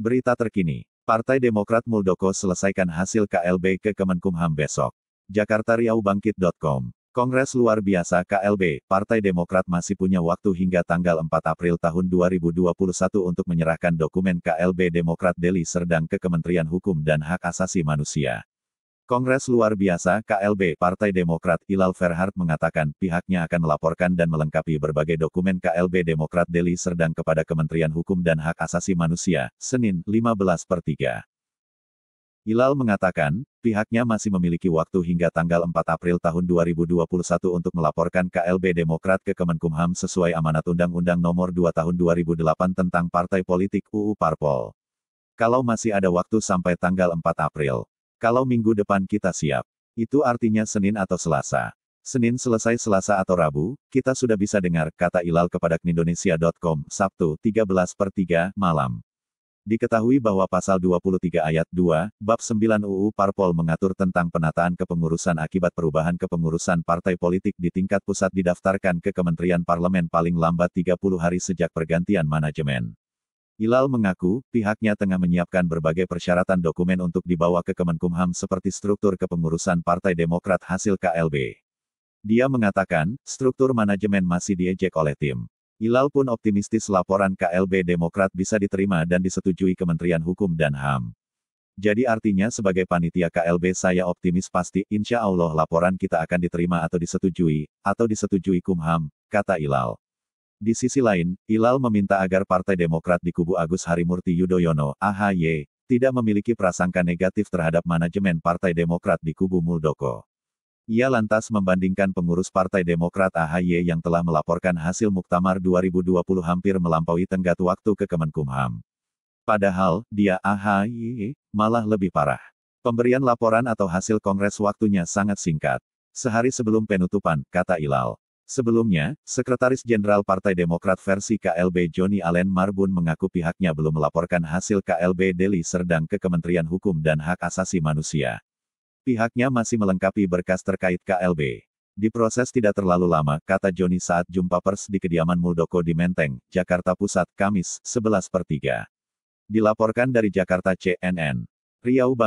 Berita terkini. Partai Demokrat Muldoko selesaikan hasil KLB ke Kemenkumham besok. Jakarta Riau Bangkit.com Kongres luar biasa KLB, Partai Demokrat masih punya waktu hingga tanggal 4 April tahun 2021 untuk menyerahkan dokumen KLB Demokrat Deli Serdang ke Kementerian Hukum dan Hak Asasi Manusia. Kongres Luar Biasa KLB Partai Demokrat Ilal Ferhard mengatakan pihaknya akan melaporkan dan melengkapi berbagai dokumen KLB Demokrat Deli Serdang kepada Kementerian Hukum dan Hak Asasi Manusia, Senin, 15 per 3. Ilal mengatakan, pihaknya masih memiliki waktu hingga tanggal 4 April tahun 2021 untuk melaporkan KLB Demokrat ke Kemenkumham sesuai amanat Undang-Undang Nomor 2 Tahun 2008 tentang Partai Politik UU Parpol. Kalau masih ada waktu sampai tanggal 4 April, kalau minggu depan kita siap. Itu artinya Senin atau Selasa. Senin selesai Selasa atau Rabu, kita sudah bisa dengar, kata Ilal kepada Indonesia.com, Sabtu 13 per 3, malam. Diketahui bahwa pasal 23 ayat 2, bab 9 UU Parpol mengatur tentang penataan kepengurusan akibat perubahan kepengurusan partai politik di tingkat pusat didaftarkan ke Kementerian Parlemen paling lambat 30 hari sejak pergantian manajemen. Ilal mengaku, pihaknya tengah menyiapkan berbagai persyaratan dokumen untuk dibawa ke Kemenkumham seperti struktur kepengurusan Partai Demokrat hasil KLB. Dia mengatakan, struktur manajemen masih diejek oleh tim. Ilal pun optimistis laporan KLB Demokrat bisa diterima dan disetujui Kementerian Hukum dan HAM. Jadi artinya sebagai panitia KLB saya optimis pasti, insya Allah laporan kita akan diterima atau disetujui, atau disetujui Kumham, kata Ilal. Di sisi lain, Ilal meminta agar Partai Demokrat di kubu Agus Harimurti Yudhoyono (AHY) tidak memiliki prasangka negatif terhadap manajemen Partai Demokrat di kubu Muldoko. Ia lantas membandingkan pengurus Partai Demokrat AHY yang telah melaporkan hasil Muktamar 2020 hampir melampaui tenggat waktu ke Kemenkumham. Padahal, dia AHY malah lebih parah. Pemberian laporan atau hasil kongres waktunya sangat singkat. Sehari sebelum penutupan, kata Ilal. Sebelumnya, Sekretaris Jenderal Partai Demokrat versi KLB Joni Allen Marbun mengaku pihaknya belum melaporkan hasil KLB Deli Serdang ke Kementerian Hukum dan Hak Asasi Manusia. Pihaknya masih melengkapi berkas terkait KLB. Diproses tidak terlalu lama, kata Joni saat jumpa pers di kediaman Muldoko di Menteng, Jakarta Pusat, Kamis, 11 per 3. Dilaporkan dari Jakarta CNN. Riau